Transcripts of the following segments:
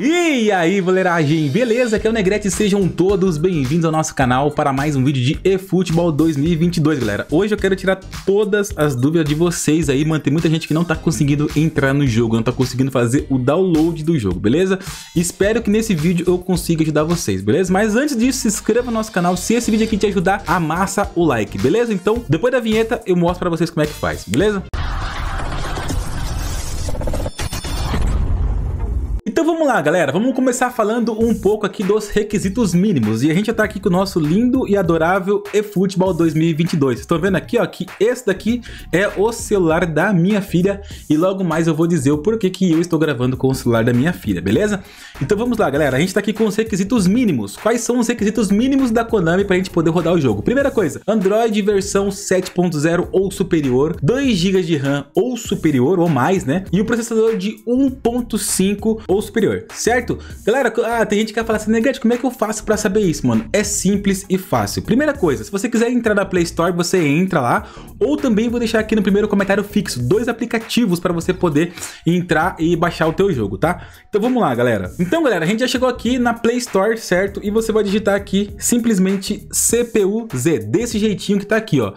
E aí, boleiragem, beleza? Aqui é o Negrete, sejam todos bem-vindos ao nosso canal para mais um vídeo de eFootball 2022, galera. Hoje eu quero tirar todas as dúvidas de vocês aí, mano. Tem muita gente que não tá conseguindo entrar no jogo, não tá conseguindo fazer o download do jogo, beleza? Espero que nesse vídeo eu consiga ajudar vocês, beleza? Mas antes disso, se inscreva no nosso canal, se esse vídeo aqui te ajudar, amassa o like, beleza? Então, depois da vinheta eu mostro para vocês como é que faz, beleza? lá, galera, vamos começar falando um pouco aqui dos requisitos mínimos. E a gente já tá aqui com o nosso lindo e adorável eFootball 2022. Estão vendo aqui, ó, que esse daqui é o celular da minha filha e logo mais eu vou dizer o porquê que eu estou gravando com o celular da minha filha, beleza? Então vamos lá, galera, a gente tá aqui com os requisitos mínimos. Quais são os requisitos mínimos da Konami pra gente poder rodar o jogo? Primeira coisa, Android versão 7.0 ou superior, 2 GB de RAM ou superior ou mais, né? E o processador de 1.5 ou superior certo? Galera, ah, tem gente que vai falar assim, Negrete, como é que eu faço para saber isso, mano? É simples e fácil. Primeira coisa, se você quiser entrar na Play Store, você entra lá, ou também vou deixar aqui no primeiro comentário fixo, dois aplicativos para você poder entrar e baixar o teu jogo, tá? Então vamos lá, galera. Então, galera, a gente já chegou aqui na Play Store, certo? E você vai digitar aqui simplesmente CPU Z, desse jeitinho que tá aqui, ó.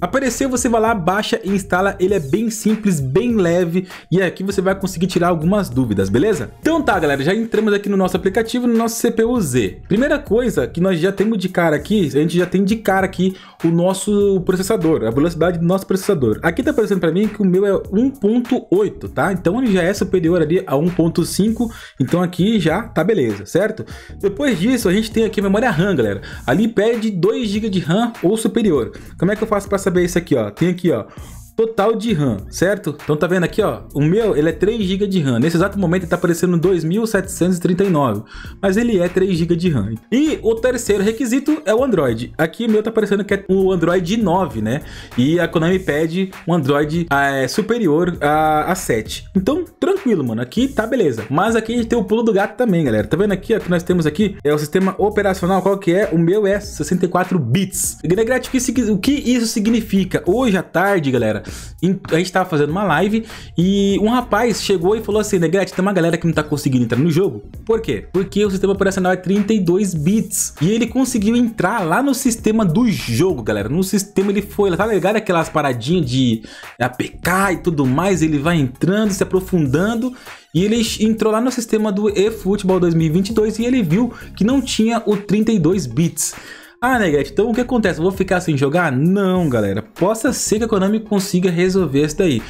Apareceu, você vai lá, baixa e instala. Ele é bem simples, bem leve e é aqui você vai conseguir tirar algumas dúvidas, beleza? Então tá, galera, já entramos aqui no nosso aplicativo, no nosso CPU Z. Primeira coisa que nós já temos de cara aqui, a gente já tem de cara aqui o nosso processador, a velocidade do nosso processador. Aqui tá aparecendo para mim que o meu é 1.8, tá? Então ele já é superior ali a 1.5, então aqui já tá beleza, certo? Depois disso, a gente tem aqui a memória RAM, galera. Ali pede 2 GB de RAM ou superior. Como é que eu faço para saber isso aqui, ó. Tem aqui, ó total de RAM, certo? Então tá vendo aqui, ó, o meu, ele é 3 GB de RAM. Nesse exato momento ele tá aparecendo 2739, mas ele é 3 GB de RAM. E o terceiro requisito é o Android. Aqui meu tá aparecendo que é o Android 9, né? E a Konami pede um Android é, superior a, a 7. Então, tranquilo, mano. Aqui tá beleza. Mas aqui a gente tem o pulo do gato também, galera. Tá vendo aqui, ó, que nós temos aqui é o sistema operacional, qual que é? O meu é 64 bits. Negrete, é o o que isso significa? Hoje à tarde, galera, a gente tava fazendo uma live e um rapaz chegou e falou assim, Negrete, tem uma galera que não tá conseguindo entrar no jogo. Por quê? Porque o sistema operacional é 32 bits. E ele conseguiu entrar lá no sistema do jogo, galera. No sistema ele foi lá, tá ligado? Aquelas paradinhas de APK e tudo mais, ele vai entrando, se aprofundando e ele entrou lá no sistema do eFootball 2022 e ele viu que não tinha o 32 bits. Ah, nega. Né, então o que acontece? Eu vou ficar sem jogar? Não, galera. Possa ser que a Konami consiga resolver isso daí.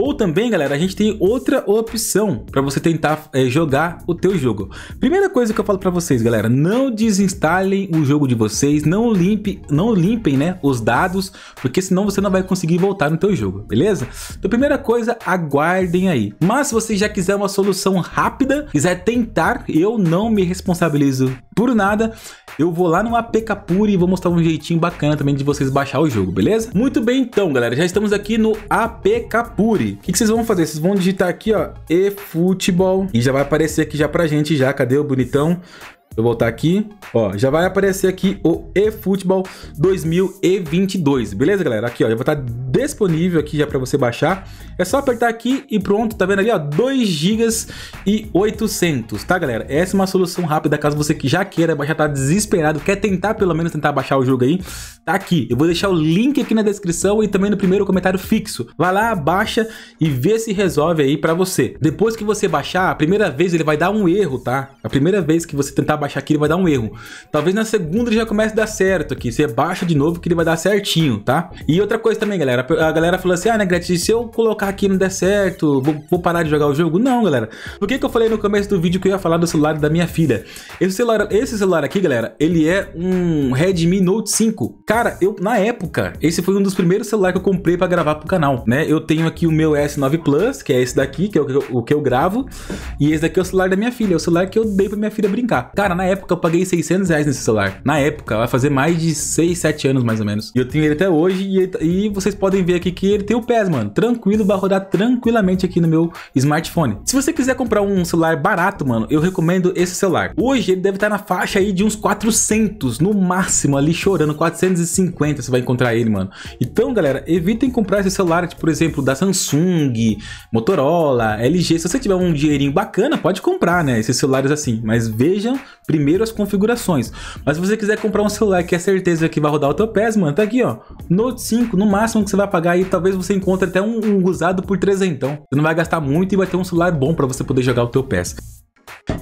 Ou também, galera, a gente tem outra opção para você tentar é, jogar o teu jogo. Primeira coisa que eu falo para vocês, galera, não desinstalem o jogo de vocês, não limpe, não limpem, né, os dados, porque senão você não vai conseguir voltar no teu jogo, beleza? Então, primeira coisa, aguardem aí. Mas se você já quiser uma solução rápida, quiser tentar, eu não me responsabilizo por nada. Eu vou lá no APK Pure e vou mostrar um jeitinho bacana também de vocês baixar o jogo, beleza? Muito bem então, galera, já estamos aqui no APK Pure. O que, que, vocês vão fazer? Vocês vão digitar aqui, ó, e futebol E já vai aparecer aqui já pra gente já. Cadê o bonitão? eu voltar aqui, ó, já vai aparecer aqui o eFootball 2022, beleza, galera? Aqui, ó, já vai estar tá disponível aqui já para você baixar. É só apertar aqui e pronto, tá vendo ali, ó, 2 GB e 800, tá, galera? Essa é uma solução rápida caso você que já queira baixar, tá desesperado, quer tentar pelo menos tentar baixar o jogo aí, tá aqui. Eu vou deixar o link aqui na descrição e também no primeiro comentário fixo. Vai lá, baixa e vê se resolve aí para você. Depois que você baixar, a primeira vez ele vai dar um erro, tá? A primeira vez que você tentar baixar baixar aqui, ele vai dar um erro. Talvez na segunda ele já comece a dar certo aqui. Você baixa de novo que ele vai dar certinho, tá? E outra coisa também, galera. A galera falou assim, ah, né, Gretchen, se eu colocar aqui não der certo, vou, vou parar de jogar o jogo? Não, galera. Por que, que eu falei no começo do vídeo que eu ia falar do celular da minha filha? Esse celular, esse celular aqui, galera, ele é um Redmi Note 5. Cara, eu, na época, esse foi um dos primeiros celulares que eu comprei pra gravar pro canal, né? Eu tenho aqui o meu S9 Plus, que é esse daqui, que é o que eu, o que eu gravo. E esse daqui é o celular da minha filha, é o celular que eu dei pra minha filha brincar. Cara, na época eu paguei 600 reais nesse celular. Na época, vai fazer mais de 6, 7 anos mais ou menos. E eu tenho ele até hoje e, tá, e vocês podem ver aqui que ele tem o PES, mano. Tranquilo, vai rodar tranquilamente aqui no meu smartphone. Se você quiser comprar um celular barato, mano, eu recomendo esse celular. Hoje ele deve estar tá na faixa aí de uns 400, no máximo ali chorando, 450 você vai encontrar ele, mano. Então, galera, evitem comprar esse celular, tipo, por exemplo, da Samsung, Motorola, LG. Se você tiver um dinheirinho bacana, pode comprar, né? Esses celulares assim, mas vejam primeiro as configurações. Mas se você quiser comprar um celular que é certeza que vai rodar o teu PES, mano, tá aqui, ó. Note 5, no máximo que você vai pagar aí, talvez você encontre até um, um usado por 300. Então, você não vai gastar muito e vai ter um celular bom para você poder jogar o teu PES.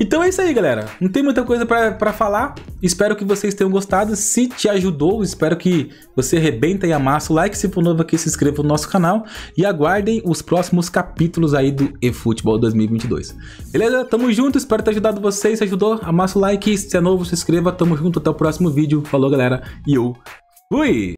Então é isso aí, galera. Não tem muita coisa para falar. Espero que vocês tenham gostado. Se te ajudou, espero que você arrebenta e amasse o like. Se for novo aqui, se inscreva no nosso canal. E aguardem os próximos capítulos aí do eFootball 2022. Beleza? Tamo junto. Espero ter ajudado vocês. Se ajudou, amassa o like. Se é novo, se inscreva. Tamo junto. Até o próximo vídeo. Falou, galera. E eu fui!